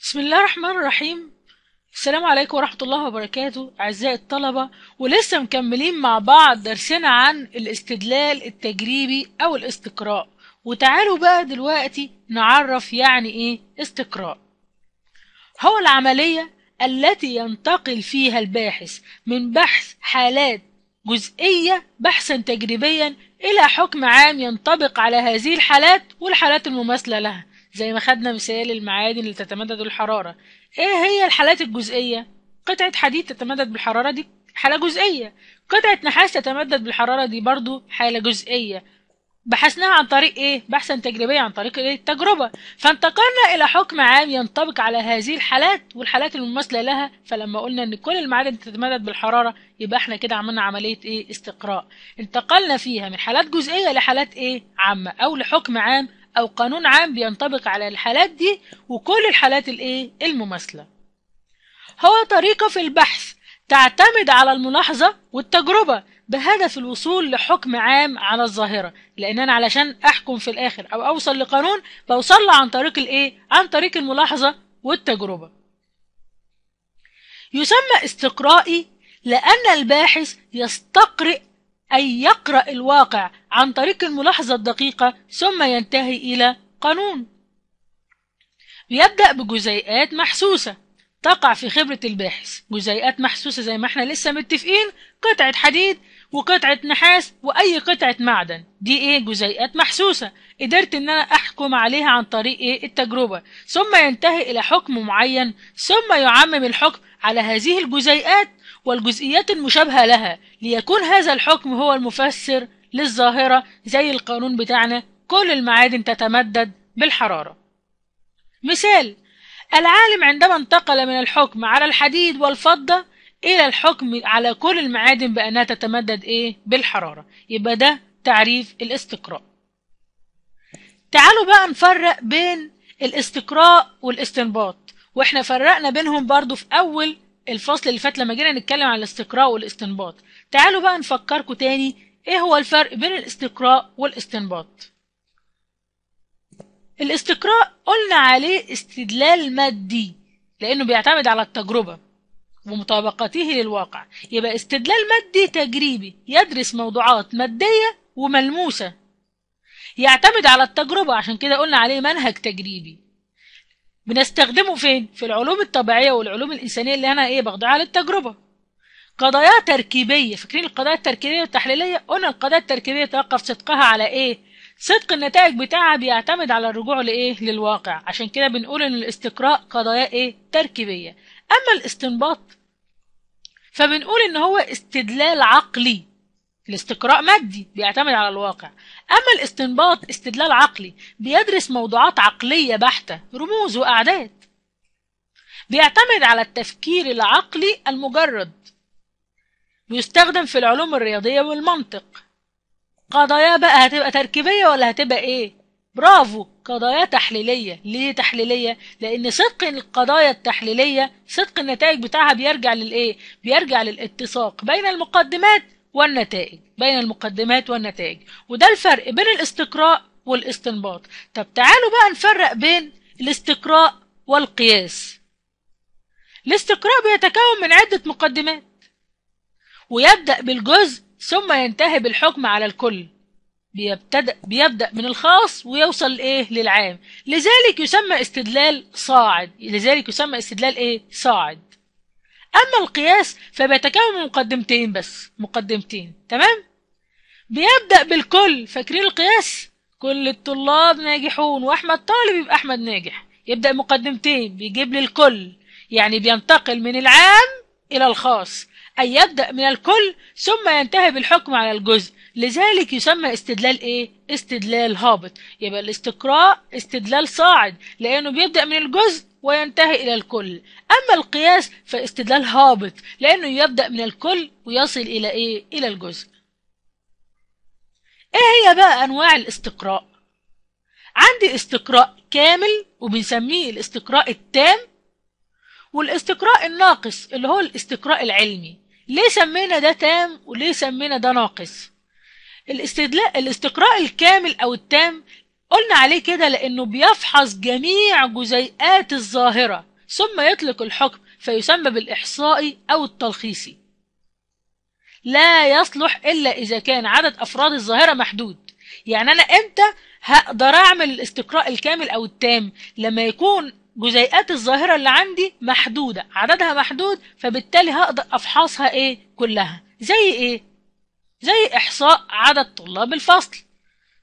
بسم الله الرحمن الرحيم السلام عليكم ورحمة الله وبركاته أعزائي الطلبة ولسه مكملين مع بعض درسنا عن الاستدلال التجريبي أو الاستقراء وتعالوا بقى دلوقتي نعرف يعني إيه استقراء هو العملية التي ينتقل فيها الباحث من بحث حالات جزئية بحثا تجريبيا إلى حكم عام ينطبق على هذه الحالات والحالات المماثلة لها زي ما خدنا مثال المعادن اللي تتمدد الحرارة ايه هي الحالات الجزئية قطعة حديد تتمدد بالحرارة دي حالة جزئية قطعة نحاس تتمدد بالحرارة دي برضو حالة جزئية بحثناها عن طريق ايه بحثا تجريبيا عن طريق ايه التجربه فانتقلنا الى حكم عام ينطبق على هذه الحالات والحالات المماثله لها فلما قلنا ان كل المعادن تتمدد بالحراره يبقى احنا كده عملنا عمليه ايه استقراء انتقلنا فيها من حالات جزئيه لحالات ايه عامه او لحكم عام او قانون عام بينطبق على الحالات دي وكل الحالات الايه المماثله هو طريقه في البحث تعتمد على الملاحظه والتجربه بهدف الوصول لحكم عام على الظاهره لان انا علشان احكم في الاخر او اوصل لقانون بوصل له عن طريق الايه عن طريق الملاحظه والتجربه يسمى استقرائي لأن الباحث يستقرئ أي يقرأ الواقع عن طريق الملاحظة الدقيقة ثم ينتهي إلى قانون بيبدأ بجزيئات محسوسة تقع في خبرة الباحث جزيئات محسوسة زي ما احنا لسه متفقين قطعة حديد وقطعة نحاس وأي قطعة معدن دي ايه جزيئات محسوسة قدرت ان انا احكم عليها عن طريق ايه التجربة ثم ينتهي الى حكم معين ثم يعمم الحكم على هذه الجزيئات والجزئيات المشابهة لها ليكون هذا الحكم هو المفسر للظاهرة زي القانون بتاعنا كل المعادن تتمدد بالحرارة مثال العالم عندما انتقل من الحكم على الحديد والفضة إلى الحكم على كل المعادن بأنها تتمدد إيه؟ بالحرارة يبقى ده تعريف الاستقراء تعالوا بقى نفرق بين الاستقراء والاستنباط واحنا فرقنا بينهم برضو في أول الفصل اللي فات لما جينا نتكلم عن الاستقراء والاستنباط تعالوا بقى نفكركم تاني ايه هو الفرق بين الاستقراء والاستنباط الاستقراء قلنا عليه استدلال مادي لانه بيعتمد على التجربه ومطابقته للواقع يبقى استدلال مادي تجريبي يدرس موضوعات ماديه وملموسه يعتمد على التجربه عشان كده قلنا عليه منهج تجريبي بنستخدمه فين في العلوم الطبيعيه والعلوم الانسانيه اللي انا ايه باخدها على التجربه قضايا تركيبيه فاكرين القضايا التركيبيه والتحليليه قلنا القضايا التركيبيه توقف صدقها على ايه صدق النتائج بتاعها بيعتمد على الرجوع لايه للواقع عشان كده بنقول ان الاستقراء قضايا ايه تركيبيه اما الاستنباط فبنقول ان هو استدلال عقلي الاستقراء مادي بيعتمد على الواقع أما الاستنباط استدلال عقلي بيدرس موضوعات عقلية بحتة رموز وأعداد بيعتمد على التفكير العقلي المجرد بيستخدم في العلوم الرياضية والمنطق قضايا بقى هتبقى تركيبية ولا هتبقى ايه؟ برافو قضايا تحليلية ليه تحليلية؟ لأن صدق القضايا التحليلية صدق النتائج بتاعها بيرجع للايه؟ بيرجع للاتساق بين المقدمات والنتائج بين المقدمات والنتائج وده الفرق بين الاستقراء والاستنباط طب تعالوا بقى نفرق بين الاستقراء والقياس الاستقراء بيتكون من عدة مقدمات ويبدأ بالجزء ثم ينتهي بالحكم على الكل بيبتدأ, بيبدأ من الخاص ويوصل إيه للعام لذلك يسمى استدلال صاعد لذلك يسمى استدلال إيه صاعد أما القياس فبيتكون من مقدمتين بس مقدمتين تمام بيبدأ بالكل فاكرين القياس كل الطلاب ناجحون وأحمد طالب يبقى أحمد ناجح يبدأ مقدمتين بيجيب لي الكل يعني بينتقل من العام إلى الخاص أن يبدأ من الكل ثم ينتهي بالحكم على الجزء لذلك يسمى استدلال إيه؟ استدلال هابط يبقى الاستقراء استدلال صاعد لأنه بيبدأ من الجزء وينتهي إلى الكل أما القياس فاستدلال هابط لأنه يبدأ من الكل ويصل إلى إيه؟ إلى الجزء إيه هي بقى أنواع الاستقراء؟ عندي استقراء كامل وبنسميه الاستقراء التام والاستقراء الناقص اللي هو الاستقراء العلمي ليه سمينا ده تام وليه سمينا ده ناقص الاستدلاء الاستقراء الكامل او التام قلنا عليه كده لانه بيفحص جميع جزيئات الظاهره ثم يطلق الحكم فيسمى بالاحصائي او التلخيصي لا يصلح الا اذا كان عدد افراد الظاهره محدود يعني انا امتى هقدر اعمل الاستقراء الكامل او التام لما يكون جزيئات الظاهرة اللي عندي محدودة عددها محدود فبالتالي هقدر أفحصها إيه كلها زي إيه؟ زي إحصاء عدد طلاب الفصل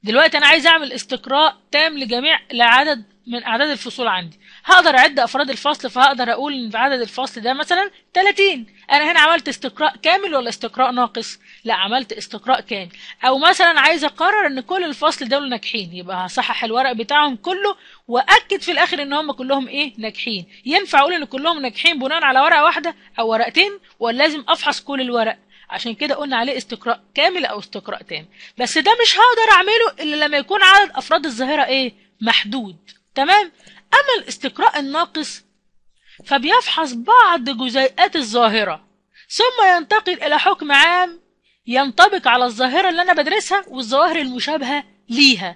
دلوقتي أنا عايز أعمل استقراء تام لجميع لعدد من اعداد الفصول عندي هقدر اعد افراد الفصل فهقدر اقول ان عدد الفصل ده مثلا 30 انا هنا عملت استقراء كامل ولا استقراء ناقص لا عملت استقراء كامل او مثلا عايز اقرر ان كل الفصل دول ناجحين يبقى هصحح الورق بتاعهم كله واكد في الاخر ان هم كلهم ايه ناجحين ينفع اقول ان كلهم ناجحين بناء على ورقه واحده او ورقتين ولا لازم افحص كل الورق عشان كده قلنا عليه استقراء كامل او استقراء تام بس ده مش هقدر اعمله الا لما يكون عدد افراد الظاهره ايه محدود تمام أما الاستقراء الناقص فبيفحص بعض جزيئات الظاهرة ثم ينتقل إلى حكم عام ينطبق على الظاهرة اللي أنا بدرسها والظواهر المشابهة ليها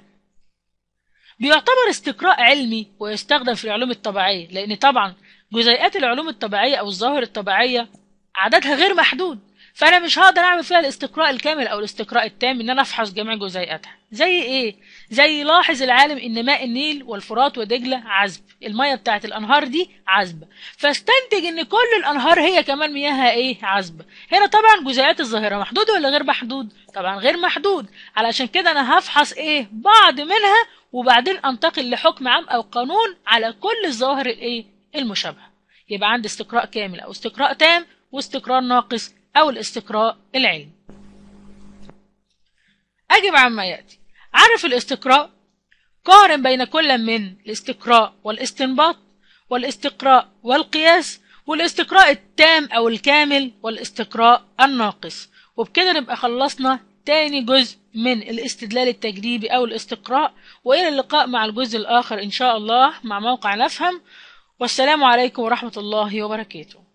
بيعتبر استقراء علمي ويستخدم في العلوم الطبيعية لأن طبعا جزيئات العلوم الطبيعية أو الظواهر الطبيعية عددها غير محدود فأنا مش هقدر أعمل فيها الاستقراء الكامل أو الاستقراء التام إن أنا أفحص جميع جزيئاتها زي ايه زي لاحظ العالم ان ماء النيل والفرات ودجله عذب الميه بتاعت الانهار دي عذبه فاستنتج ان كل الانهار هي كمان مياهها ايه عذبه هنا طبعا جزيئات الظاهره محدوده ولا غير محدود طبعا غير محدود علشان كده انا هفحص ايه بعض منها وبعدين انتقل لحكم عام او قانون على كل الظواهر الايه المشابهه يبقى عندي استقراء كامل او استقراء تام واستقراء ناقص او الاستقراء العلمي اجب عما ياتي عرف الاستقراء قارن بين كل من الاستقراء والاستنباط والاستقراء والقياس والاستقراء التام أو الكامل والاستقراء الناقص وبكده نبقى خلصنا تاني جزء من الاستدلال التجريبي أو الاستقراء وإلى اللقاء مع الجزء الآخر إن شاء الله مع موقع نفهم والسلام عليكم ورحمة الله وبركاته